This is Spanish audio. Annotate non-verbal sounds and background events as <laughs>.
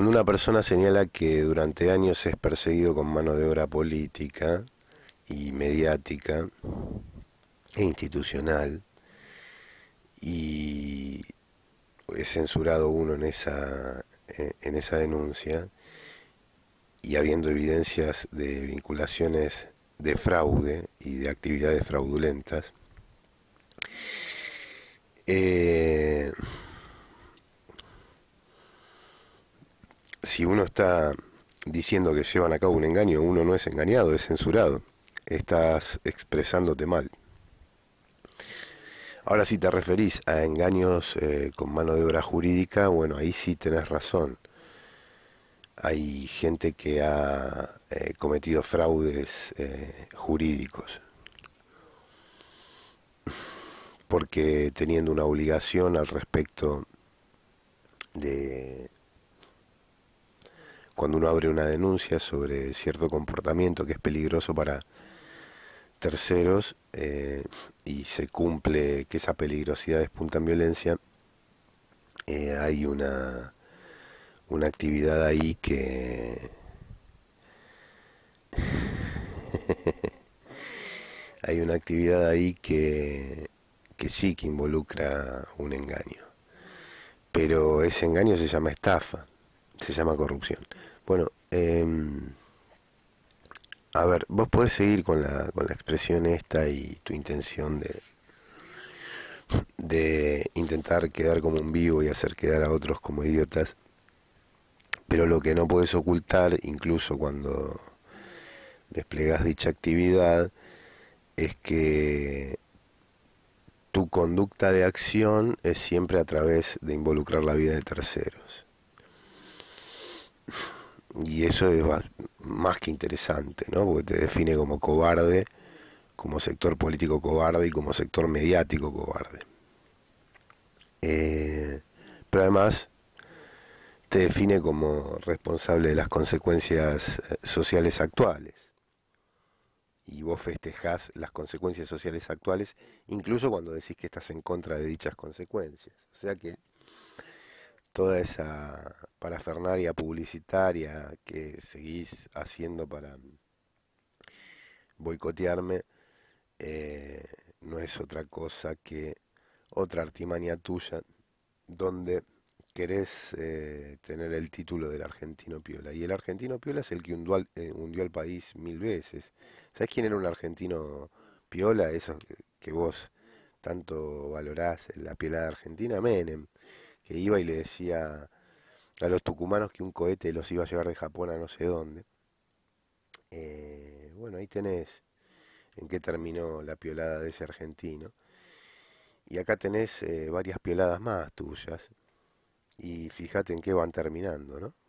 Cuando una persona señala que durante años es perseguido con mano de obra política y mediática e institucional, y es censurado uno en esa, eh, en esa denuncia, y habiendo evidencias de vinculaciones de fraude y de actividades fraudulentas, eh, si uno está diciendo que llevan a cabo un engaño, uno no es engañado, es censurado. Estás expresándote mal. Ahora, si te referís a engaños eh, con mano de obra jurídica, bueno, ahí sí tenés razón. Hay gente que ha eh, cometido fraudes eh, jurídicos. Porque teniendo una obligación al respecto de cuando uno abre una denuncia sobre cierto comportamiento que es peligroso para terceros eh, y se cumple que esa peligrosidad despunta en violencia, eh, hay una, una actividad ahí que... <laughs> hay una actividad ahí que, que sí que involucra un engaño. Pero ese engaño se llama estafa, se llama corrupción. Bueno, em, a ver, vos podés seguir con la, con la expresión esta y tu intención de, de intentar quedar como un vivo y hacer quedar a otros como idiotas, pero lo que no puedes ocultar, incluso cuando desplegas dicha actividad, es que tu conducta de acción es siempre a través de involucrar la vida de terceros y eso es más que interesante, ¿no? Porque te define como cobarde, como sector político cobarde y como sector mediático cobarde. Eh, pero además te define como responsable de las consecuencias eh, sociales actuales. Y vos festejás las consecuencias sociales actuales, incluso cuando decís que estás en contra de dichas consecuencias. O sea que toda esa parafernaria publicitaria que seguís haciendo para mm, boicotearme eh, no es otra cosa que otra artimaña tuya donde querés eh, tener el título del argentino Piola. Y el argentino Piola es el que hundió eh, al, hundió país mil veces. sabes quién era un argentino Piola? Eso que vos tanto valorás, la de argentina, Menem, que iba y le decía a los tucumanos que un cohete los iba a llevar de Japón a no sé dónde. Eh, bueno, ahí tenés en qué terminó la piolada de ese argentino. Y acá tenés eh, varias pioladas más tuyas. Y fíjate en qué van terminando, ¿no?